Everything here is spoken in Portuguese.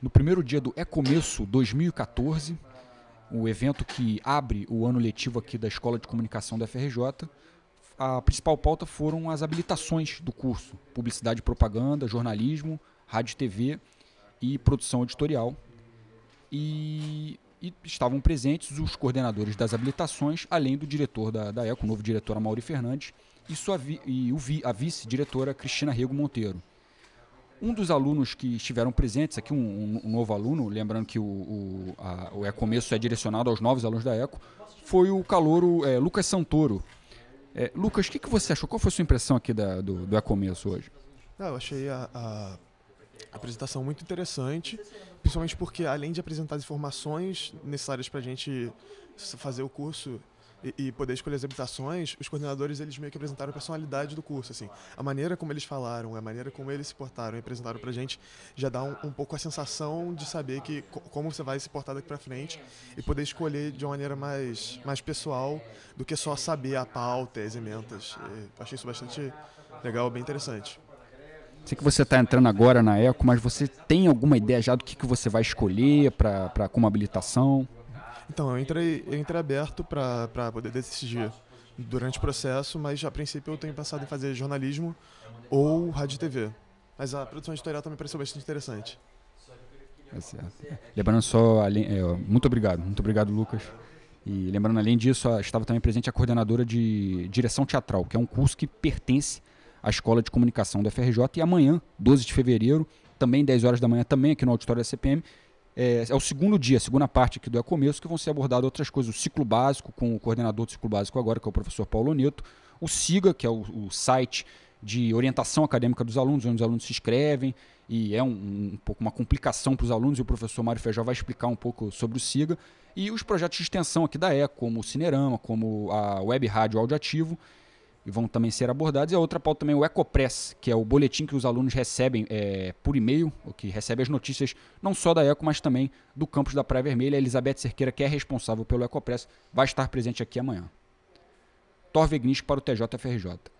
no primeiro dia do É Começo 2014, o evento que abre o ano letivo aqui da Escola de Comunicação da FRJ. A principal pauta foram as habilitações do curso: publicidade e propaganda, jornalismo, rádio e TV e produção editorial. E, e, estavam presentes os coordenadores das habilitações, além do diretor da, da ECO, o novo diretor Mauri Fernandes, e, sua vi, e o vi, a vice-diretora Cristina Rego Monteiro. Um dos alunos que estiveram presentes aqui, um, um, novo aluno, lembrando que o, o, o E-Começo é direcionado aos novos alunos da ECO, foi o calouro é, Lucas Santoro. É, Lucas, o que, que você achou? Qual foi a sua impressão aqui da, do, do E-Começo hoje? Não, eu achei a, a apresentação muito interessante, principalmente porque além de apresentar as informações necessárias para a gente fazer o curso e, e, poder escolher as habilitações, os coordenadores eles meio que apresentaram a personalidade do curso, assim. A maneira como eles falaram, a maneira como eles se portaram e apresentaram pra gente já dá um, um pouco a sensação de saber que como você vai se portar daqui pra frente e poder escolher de uma maneira mais, mais pessoal do que só saber a pauta, as ementas. E achei isso bastante legal, bem interessante. Sei que você está entrando agora na ECO, mas você tem alguma ideia já do que, que você vai escolher para como habilitação? Então, eu entrei, eu entrei aberto para poder decidir durante o processo, mas a princípio eu tenho pensado em fazer jornalismo ou rádio e TV. Mas a produção editorial também pareceu bastante interessante. É lembrando só, além, é, muito obrigado, muito obrigado, Lucas. E lembrando, além disso, estava também presente a coordenadora de direção teatral, que é um curso que pertence à Escola de Comunicação da FRJ. E amanhã, 12 de fevereiro, também 10 horas da manhã, também aqui no auditório da CPM, é, é, o segundo dia, a segunda parte aqui do É Começo, que vão ser abordadas outras coisas. O ciclo básico, com o coordenador do ciclo básico agora, que é o professor Paulo Neto. O SIGA, que é o, o site de orientação acadêmica dos alunos, onde os alunos se inscrevem, e é um, um, um pouco uma complicação para os alunos, e o professor Mário Feijó vai explicar um pouco sobre o SIGA. E os projetos de extensão aqui da ECO, como o Cinerama, como a Web Rádio Audioativo, vão também ser abordados. E a outra pauta também é o Ecopress, que é o boletim que os alunos recebem é, por e-mail, o que recebe as notícias não só da Eco, mas também do campus da Praia Vermelha. A Elizabeth Cerqueira, que é responsável pelo Ecopress, vai estar presente aqui amanhã. Torvegnisk para o TJFRJ.